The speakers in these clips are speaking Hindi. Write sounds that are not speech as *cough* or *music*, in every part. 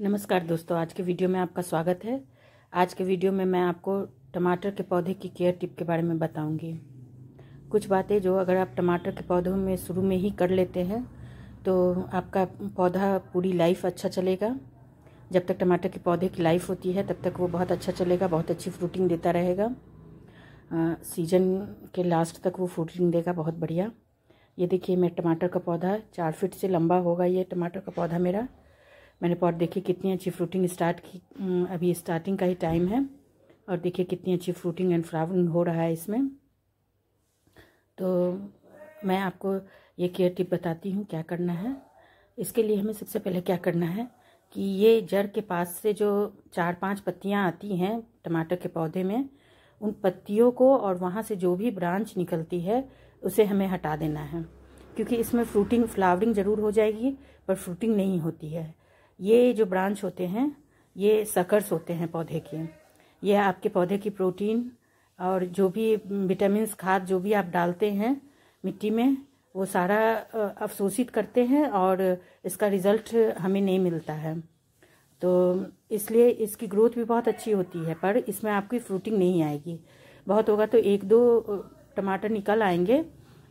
नमस्कार दोस्तों आज के वीडियो में आपका स्वागत है आज के वीडियो में मैं आपको टमाटर के पौधे की केयर टिप के बारे में बताऊंगी कुछ बातें जो अगर आप टमाटर के पौधों में शुरू में ही कर लेते हैं तो आपका पौधा पूरी लाइफ अच्छा चलेगा जब तक टमाटर के पौधे की लाइफ होती है तब तक वो बहुत अच्छा चलेगा बहुत अच्छी फ्रूटिंग देता रहेगा आ, सीजन के लास्ट तक वो फ्रूटिंग देगा बहुत बढ़िया ये देखिए मैं टमाटर का पौधा चार फिट से लंबा होगा ये टमाटर का पौधा मेरा मैंने पॉट देखिए कितनी अच्छी फ्रूटिंग स्टार्ट की अभी स्टार्टिंग का ही टाइम है और देखिए कितनी अच्छी फ्रूटिंग एंड फ्लावरिंग हो रहा है इसमें तो मैं आपको ये केयर टिप बताती हूँ क्या करना है इसके लिए हमें सबसे पहले क्या करना है कि ये जड़ के पास से जो चार पांच पत्तियाँ आती हैं टमाटर के पौधे में उन पत्तियों को और वहाँ से जो भी ब्रांच निकलती है उसे हमें हटा देना है क्योंकि इसमें फ्रूटिंग फ्लावरिंग ज़रूर हो जाएगी पर फ्रूटिंग नहीं होती है ये जो ब्रांच होते हैं ये सकर्स होते हैं पौधे के ये आपके पौधे की प्रोटीन और जो भी विटामिन खाद जो भी आप डालते हैं मिट्टी में वो सारा अवशोषित करते हैं और इसका रिजल्ट हमें नहीं मिलता है तो इसलिए इसकी ग्रोथ भी बहुत अच्छी होती है पर इसमें आपकी फ्रूटिंग नहीं आएगी बहुत होगा तो एक दो टमाटर निकल आएंगे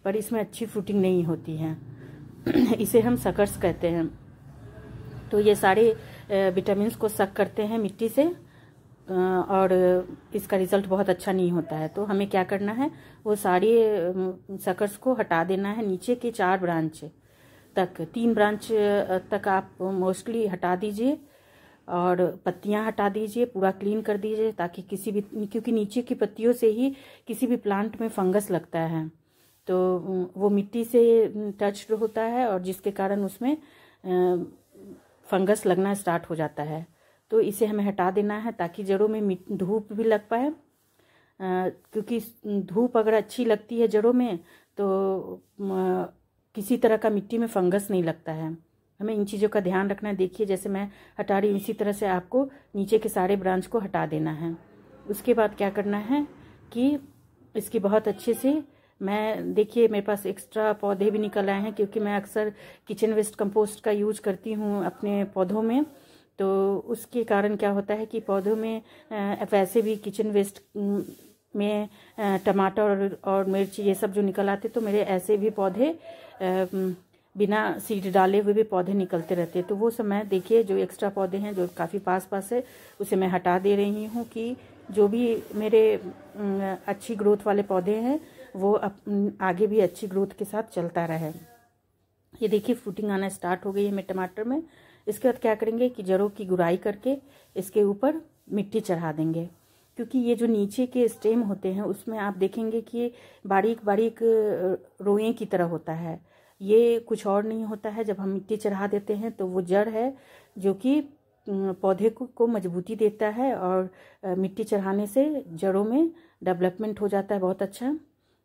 पर इसमें अच्छी फ्रूटिंग नहीं होती है *clears throat* इसे हम सकर्स कहते हैं तो ये सारे विटामिन को सक करते हैं मिट्टी से और इसका रिजल्ट बहुत अच्छा नहीं होता है तो हमें क्या करना है वो सारे सकर्स को हटा देना है नीचे के चार ब्रांच तक तीन ब्रांच तक आप मोस्टली हटा दीजिए और पत्तियां हटा दीजिए पूरा क्लीन कर दीजिए ताकि किसी भी क्योंकि नीचे की पत्तियों से ही किसी भी प्लांट में फंगस लगता है तो वो मिट्टी से टच होता है और जिसके कारण उसमें फंगस लगना स्टार्ट हो जाता है तो इसे हमें हटा देना है ताकि जड़ों में धूप भी लग पाए क्योंकि धूप अगर अच्छी लगती है जड़ों में तो किसी तरह का मिट्टी में फंगस नहीं लगता है हमें इन चीज़ों का ध्यान रखना है देखिए जैसे मैं हटा रही हूँ इसी तरह से आपको नीचे के सारे ब्रांच को हटा देना है उसके बाद क्या करना है कि इसकी बहुत अच्छे से मैं देखिए मेरे पास एक्स्ट्रा पौधे भी निकल आए हैं क्योंकि मैं अक्सर किचन वेस्ट कंपोस्ट का यूज करती हूँ अपने पौधों में तो उसके कारण क्या होता है कि पौधों में वैसे भी किचन वेस्ट में टमाटर और मिर्च ये सब जो निकल आते तो मेरे ऐसे भी पौधे बिना सीड डाले हुए भी पौधे निकलते रहते तो वो समय देखिए जो एक्स्ट्रा पौधे हैं जो काफ़ी पास पास है उसे मैं हटा दे रही हूँ कि जो भी मेरे अच्छी ग्रोथ वाले पौधे हैं वो आगे भी अच्छी ग्रोथ के साथ चलता रहे ये देखिए फ्रूटिंग आना स्टार्ट हो गई है मेरे टमाटर में इसके बाद क्या करेंगे कि जड़ों की गुराई करके इसके ऊपर मिट्टी चढ़ा देंगे क्योंकि ये जो नीचे के स्टेम होते हैं उसमें आप देखेंगे कि ये बारीक बारीक रोए की तरह होता है ये कुछ और नहीं होता है जब हम मिट्टी चढ़ा देते हैं तो वो जड़ है जो कि पौधे को, को मजबूती देता है और मिट्टी चढ़ाने से जड़ों में डेवलपमेंट हो जाता है बहुत अच्छा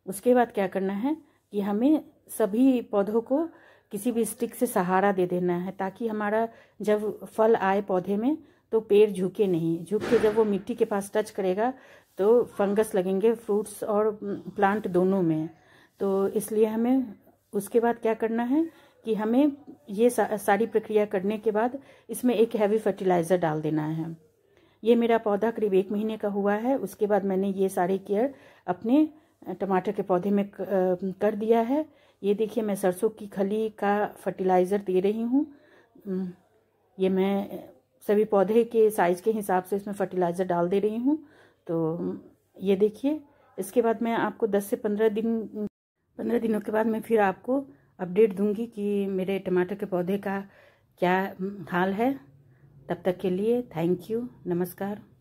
उसके बाद क्या करना है कि हमें सभी पौधों को किसी भी स्टिक से सहारा दे देना है ताकि हमारा जब फल आए पौधे में तो पेड़ झुके नहीं झुक के जब वो मिट्टी के पास टच करेगा तो फंगस लगेंगे फ्रूट्स और प्लांट दोनों में तो इसलिए हमें उसके बाद क्या करना है कि हमें ये सारी प्रक्रिया करने के बाद इसमें एक हैवी फर्टिलाइज़र डाल देना है ये मेरा पौधा करीब एक महीने का हुआ है उसके बाद मैंने ये सारे केयर अपने टमाटर के पौधे में कर दिया है ये देखिए मैं सरसों की खली का फर्टिलाइज़र दे रही हूँ ये मैं सभी पौधे के साइज़ के हिसाब से इसमें फर्टिलाइज़र डाल दे रही हूँ तो ये देखिए इसके बाद मैं आपको 10 से 15 दिन 15 दिनों के बाद मैं फिर आपको अपडेट दूंगी कि मेरे टमाटर के पौधे का क्या हाल है तब तक के लिए थैंक यू नमस्कार